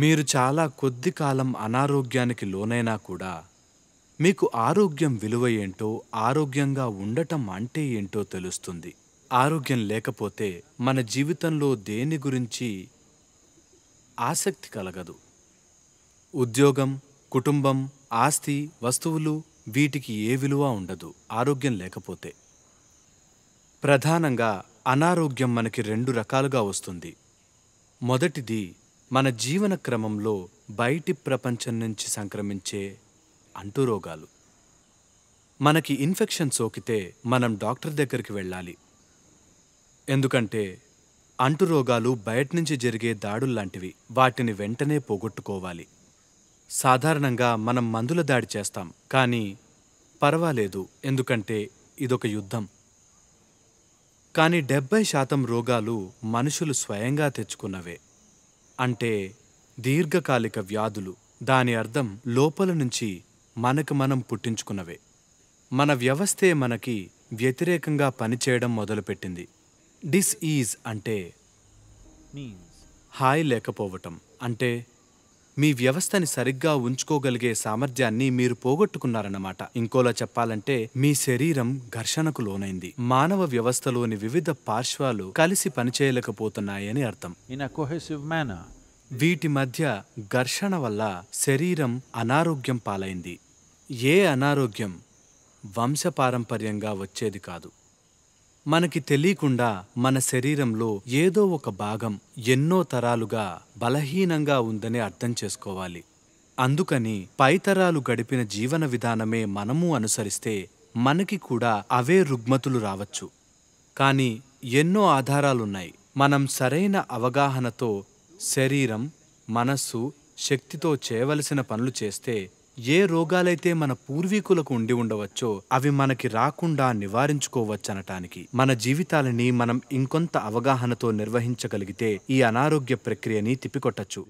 మీరు చాలా కొద్ది కాలం అనారోగ్యానికి లోనైనా కూడా మీకు ఆరోగ్యం విలువ ఏంటో ఆరోగ్యంగా ఉండటం అంటే ఏంటో తెలుస్తుంది ఆరోగ్యం లేకపోతే మన జీవితంలో దేని గురించి ఆసక్తి కలగదు ఉద్యోగం కుటుంబం ఆస్తి వస్తువులు వీటికి ఏ విలువ ఉండదు ఆరోగ్యం లేకపోతే ప్రధానంగా అనారోగ్యం మనకి రెండు రకాలుగా వస్తుంది మొదటిది మన జీవన క్రమంలో బయటి ప్రపంచం నుంచి సంక్రమించే అంటురోగాలు మనకి ఇన్ఫెక్షన్ సోకితే మనం డాక్టర్ దగ్గరికి వెళ్ళాలి ఎందుకంటే అంటురోగాలు బయట నుంచి జరిగే దాడుల్లాంటివి వాటిని వెంటనే పోగొట్టుకోవాలి సాధారణంగా మనం మందుల దాడి చేస్తాం కానీ పర్వాలేదు ఎందుకంటే ఇదొక యుద్ధం కానీ డెబ్బై శాతం రోగాలు మనుషులు స్వయంగా తెచ్చుకున్నవే అంటే దీర్ఘకాలిక వ్యాధులు దాని అర్థం లోపల నుంచి మనకు మనం పుట్టించుకున్నవే మన వ్యవస్థే మనకి వ్యతిరేకంగా పనిచేయడం మొదలుపెట్టింది డిస్ఈజ్ అంటే హాయి లేకపోవటం అంటే మీ వ్యవస్థని సరిగ్గా ఉంచుకోగలిగే సామర్థ్యాన్ని మీరు పోగొట్టుకున్నారన్నమాట ఇంకోలా చెప్పాలంటే మీ శరీరం ఘర్షణకు లోనైంది మానవ వ్యవస్థలోని వివిధ పార్శ్వాలు కలిసి పనిచేయలేకపోతున్నాయని అర్థం వీటి మధ్య ఘర్షణ వల్ల శరీరం అనారోగ్యం పాలైంది ఏ అనారోగ్యం వంశపారంపర్యంగా వచ్చేది కాదు మనకి తెలియకుండా మన శరీరంలో ఏదో ఒక భాగం ఎన్నో తరాలుగా బలహీనంగా ఉందని అర్థం చేసుకోవాలి అందుకని పైతరాలు గడిపిన జీవన విధానమే మనము అనుసరిస్తే మనకి కూడా అవే రుగ్మతులు రావచ్చు కానీ ఎన్నో ఆధారాలున్నాయి మనం సరైన అవగాహనతో శరీరం మనస్సు శక్తితో చేయవలసిన పనులు చేస్తే ఏ రోగాలైతే మన పూర్వీకులకు ఉండి ఉండవచ్చో అవి మనకి రాకుండా నివారించుకోవచ్చనటానికి మన జీవితాలని మనం ఇంకొంత అవగాహనతో నిర్వహించగలిగితే ఈ అనారోగ్య ప్రక్రియని తిప్పికొట్టచ్చు